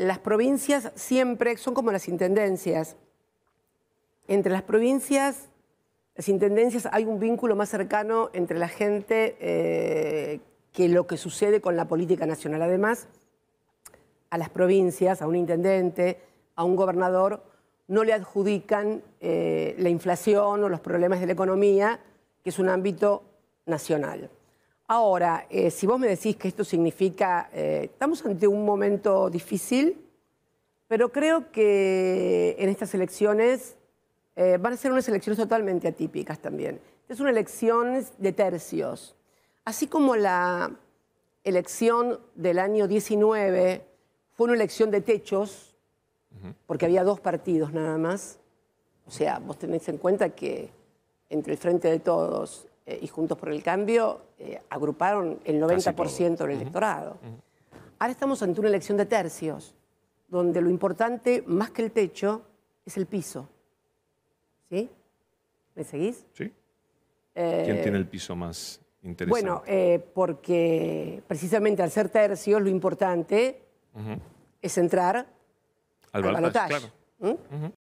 las provincias siempre son como las intendencias. Entre las provincias, las intendencias, hay un vínculo más cercano entre la gente eh, que lo que sucede con la política nacional. Además, a las provincias, a un intendente, a un gobernador, no le adjudican eh, la inflación o los problemas de la economía, que es un ámbito nacional. Ahora, eh, si vos me decís que esto significa, eh, estamos ante un momento difícil, pero creo que en estas elecciones eh, van a ser unas elecciones totalmente atípicas también. Es una elección de tercios. Así como la elección del año 19 fue una elección de techos, porque había dos partidos nada más. O sea, vos tenés en cuenta que entre el Frente de Todos eh, y Juntos por el Cambio eh, agruparon el 90% del electorado. Ahora estamos ante una elección de tercios, donde lo importante, más que el techo, es el piso. ¿Sí? ¿Me seguís? Sí. Eh, ¿Quién tiene el piso más interesante? Bueno, porque precisamente al ser tercios, lo importante es entrar al, balotaje. Claro.